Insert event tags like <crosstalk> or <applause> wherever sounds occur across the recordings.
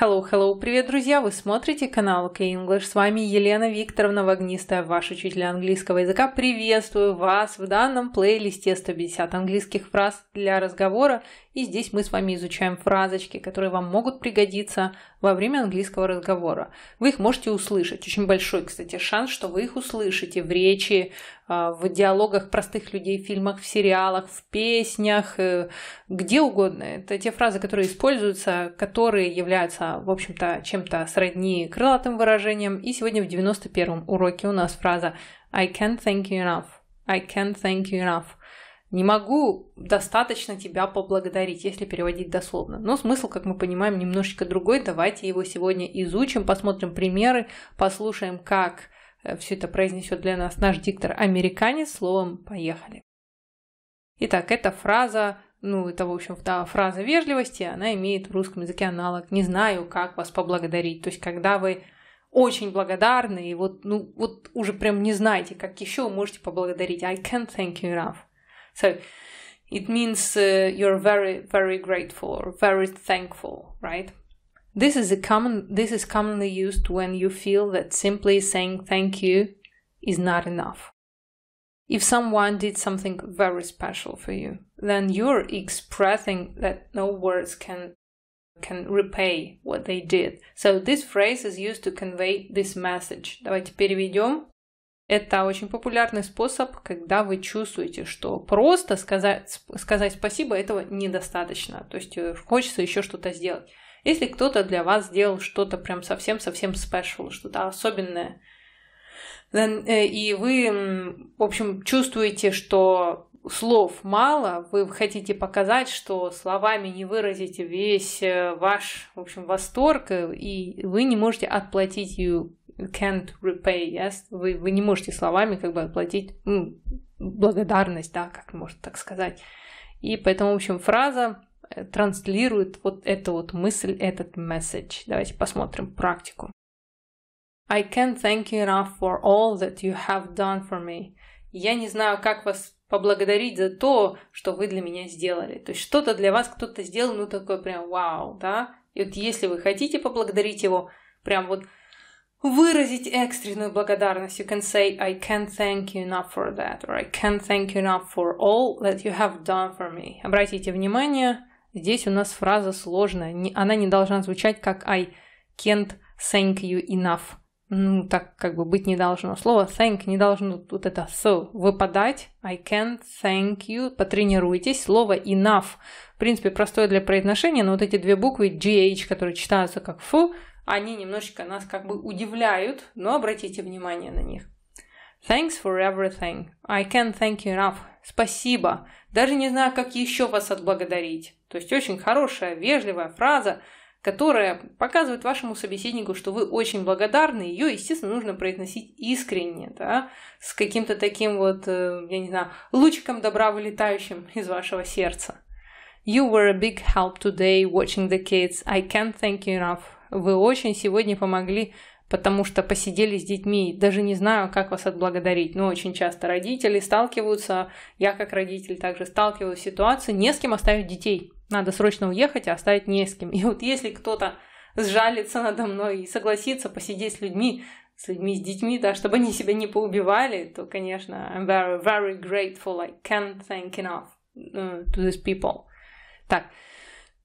Hello, hello, привет, друзья! Вы смотрите канал K-English, с вами Елена Викторовна Вагнистая, ваш учитель английского языка. Приветствую вас в данном плейлисте 150 английских фраз для разговора и здесь мы с вами изучаем фразочки, которые вам могут пригодиться во время английского разговора. Вы их можете услышать. Очень большой, кстати, шанс, что вы их услышите в речи, а, в диалогах простых людей, в фильмах, в сериалах, в песнях, э, где угодно. Это те фразы, которые используются, которые являются, в общем-то, чем-то сродни крылатым выражением. И сегодня в 91-м уроке у нас фраза «I can't thank you enough». I can't thank you enough не могу достаточно тебя поблагодарить, если переводить дословно. Но смысл, как мы понимаем, немножечко другой. Давайте его сегодня изучим, посмотрим примеры, послушаем, как э, все это произнесет для нас наш диктор-американец. Словом, поехали. Итак, эта фраза, ну, это, в общем, та фраза вежливости, она имеет в русском языке аналог «не знаю, как вас поблагодарить». То есть, когда вы очень благодарны, и вот, ну, вот уже прям не знаете, как еще вы можете поблагодарить. I can't thank you enough. So it means uh, you're very, very grateful or very thankful, right? This is a common this is commonly used when you feel that simply saying thank you is not enough. If someone did something very special for you, then you're expressing that no words can can repay what they did. So this phrase is used to convey this message. Давайте переведем. Это очень популярный способ, когда вы чувствуете, что просто сказать, сказать спасибо этого недостаточно. То есть э, хочется еще что-то сделать. Если кто-то для вас сделал что-то прям совсем-совсем спешл, что-то особенное, э, э, и вы, в общем, чувствуете, что слов мало, вы хотите показать, что словами не выразите весь ваш, в общем, восторг, и вы не можете отплатить can't repay, yes? Вы, вы не можете словами как бы отплатить ну, благодарность, да, как можно так сказать. И поэтому, в общем, фраза э, транслирует вот эту вот мысль, этот месседж. Давайте посмотрим практику. I can't thank you enough for all that you have done for me. Я не знаю, как вас поблагодарить за то, что вы для меня сделали. То есть что-то для вас кто-то сделал, ну такое прям вау, да? И вот если вы хотите поблагодарить его, прям вот выразить экстренную благодарность. You can say I can't thank you enough for that or I can't thank you enough for all that you have done for me. Обратите внимание, здесь у нас фраза сложная. Она не должна звучать как I can't thank you enough. Ну, так как бы быть не должно. Слово thank не должно вот это so выпадать. I can't thank you. Потренируйтесь. Слово enough. В принципе, простое для произношения, но вот эти две буквы GH, которые читаются как фу, они немножечко нас как бы удивляют, но обратите внимание на них. Thanks for everything. I can't thank you enough. Спасибо. Даже не знаю, как еще вас отблагодарить. То есть очень хорошая, вежливая фраза, которая показывает вашему собеседнику, что вы очень благодарны. Ее, естественно, нужно произносить искренне, да, с каким-то таким вот, э, я не знаю, лучиком добра вылетающим из вашего сердца. You were a big help today watching the kids. I can't thank you enough. Вы очень сегодня помогли, потому что посидели с детьми. Даже не знаю, как вас отблагодарить. Но очень часто родители сталкиваются, я как родитель также сталкиваюсь с ситуацией, не с кем оставить детей. Надо срочно уехать, а оставить не с кем. И вот если кто-то сжалится надо мной и согласится посидеть с людьми, с людьми, с детьми, да, чтобы они себя не поубивали, то, конечно, I'm very, very grateful. I can't thank enough э, to these people. Так,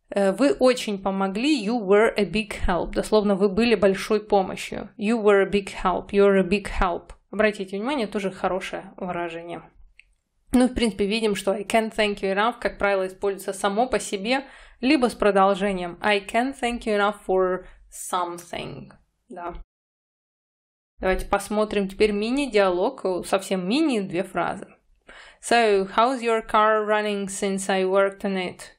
Э, вы очень помогли. You were a big help. Дословно, вы были большой помощью. You were a big help. You're a big help. Обратите внимание, тоже хорошее выражение. Ну, в принципе, видим, что I can't thank you enough, как правило, используется само по себе, либо с продолжением I can't thank you enough for something. Да. Давайте посмотрим теперь мини-диалог, совсем мини, две фразы. So, how's your car running since I worked on it?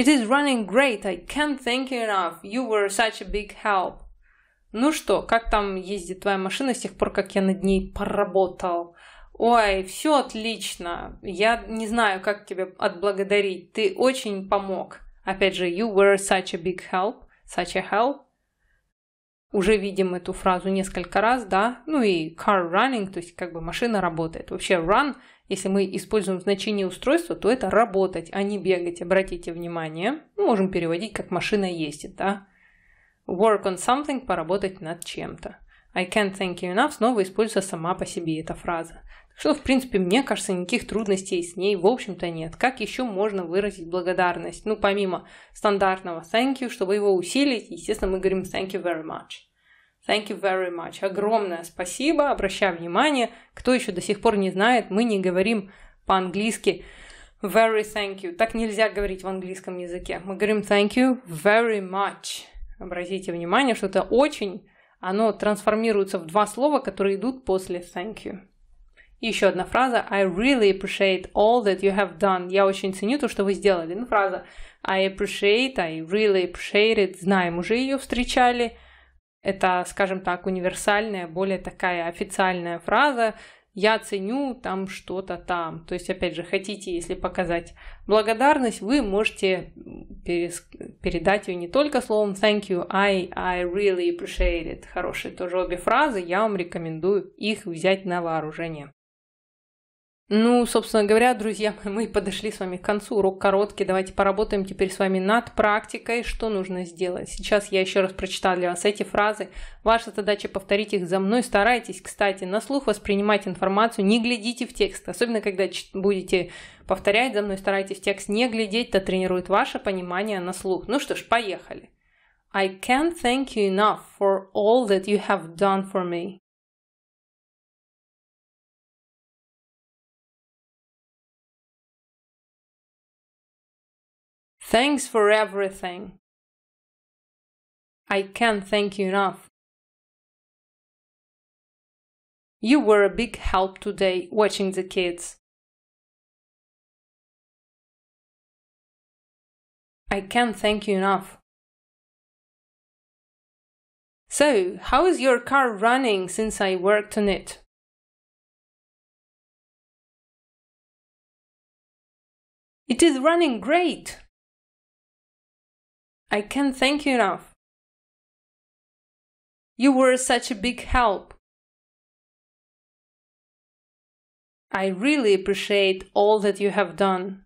It is running great. I can't thank you enough. You were such a big help. Ну что, как там ездит твоя машина с тех пор, как я над ней поработал? Ой, все отлично. Я не знаю, как тебе отблагодарить. Ты очень помог. Опять же, you were such a big help. Such a help. Уже видим эту фразу несколько раз, да? Ну и car running, то есть как бы машина работает. Вообще run если мы используем значение устройства, то это работать, а не бегать. Обратите внимание. Мы можем переводить как машина ездит, да? Work on something – поработать над чем-то. I can't thank you enough снова используется сама по себе эта фраза. Что, в принципе, мне кажется, никаких трудностей с ней, в общем-то, нет. Как еще можно выразить благодарность? Ну, помимо стандартного thank you, чтобы его усилить, естественно, мы говорим thank you very much. Thank you very much. Огромное спасибо. Обращаю внимание, кто еще до сих пор не знает, мы не говорим по-английски very thank you. Так нельзя говорить в английском языке. Мы говорим thank you very much. Обратите внимание, что это очень, оно трансформируется в два слова, которые идут после thank you. И еще одна фраза I really appreciate all that you have done. Я очень ценю то, что вы сделали. Ну, фраза I appreciate, I really appreciate it. Знаем, уже ее встречали – это, скажем так, универсальная, более такая официальная фраза, я ценю там что-то там. То есть, опять же, хотите, если показать благодарность, вы можете перес... передать ее не только словом thank you, I, I really appreciate it. Хорошие тоже обе фразы, я вам рекомендую их взять на вооружение. Ну, собственно говоря, друзья мы подошли с вами к концу. Урок короткий. Давайте поработаем теперь с вами над практикой. Что нужно сделать? Сейчас я еще раз прочитала для вас эти фразы. Ваша задача повторить их за мной. Старайтесь, кстати, на слух воспринимать информацию. Не глядите в текст. Особенно, когда будете повторять за мной, старайтесь текст не глядеть. Это тренирует ваше понимание на слух. Ну что ж, поехали. I can't thank you enough for all that you have done for me. Thanks for everything. I can't thank you enough. You were a big help today watching the kids. I can't thank you enough. So, how is your car running since I worked on it? It is running great. I can't thank you enough. You were such a big help. I really appreciate all that you have done.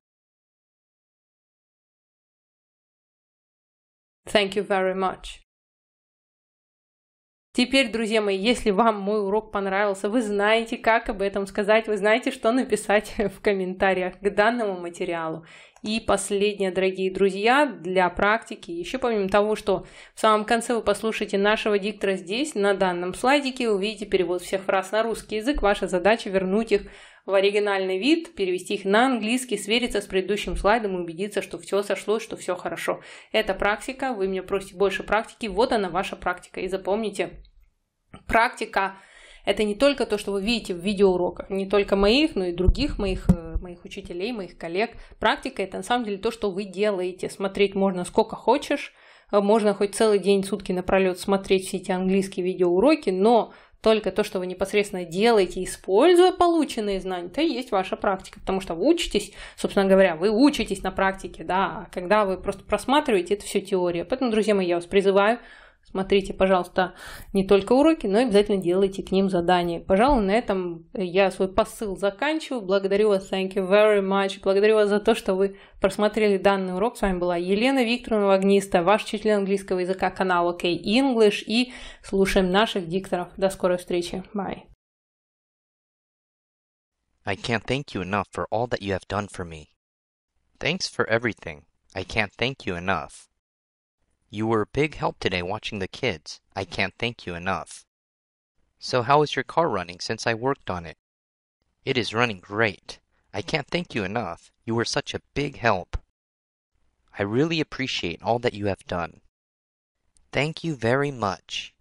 Thank you very much. Теперь, друзья мои, если вам мой урок понравился, вы знаете, как об этом сказать, вы знаете, что написать <laughs> в комментариях к данному материалу. И последнее, дорогие друзья, для практики, еще помимо того, что в самом конце вы послушаете нашего диктора здесь, на данном слайдике, увидите перевод всех фраз на русский язык, ваша задача вернуть их в оригинальный вид, перевести их на английский, свериться с предыдущим слайдом и убедиться, что все сошлось, что все хорошо. Это практика, вы меня просите больше практики, вот она ваша практика. И запомните, практика это не только то, что вы видите в видеоуроках, не только моих, но и других моих, э, моих учителей, моих коллег. Практика – это на самом деле то, что вы делаете. Смотреть можно сколько хочешь, э, можно хоть целый день, сутки напролет смотреть все эти английские видеоуроки, но только то, что вы непосредственно делаете, используя полученные знания, это и есть ваша практика. Потому что вы учитесь, собственно говоря, вы учитесь на практике, да, а когда вы просто просматриваете, это все теория. Поэтому, друзья мои, я вас призываю Смотрите, пожалуйста, не только уроки, но и обязательно делайте к ним задания. Пожалуй, на этом я свой посыл заканчиваю. Благодарю вас, thank you very much. Благодарю вас за то, что вы просмотрели данный урок. С вами была Елена Викторовна Вагниста, ваш учитель английского языка канала OK English. И слушаем наших дикторов. До скорой встречи. Bye. I can't thank you enough for all that you have done for me. Thanks for everything. I can't thank you enough. You were a big help today watching the kids. I can't thank you enough. So how is your car running since I worked on it? It is running great. I can't thank you enough. You were such a big help. I really appreciate all that you have done. Thank you very much.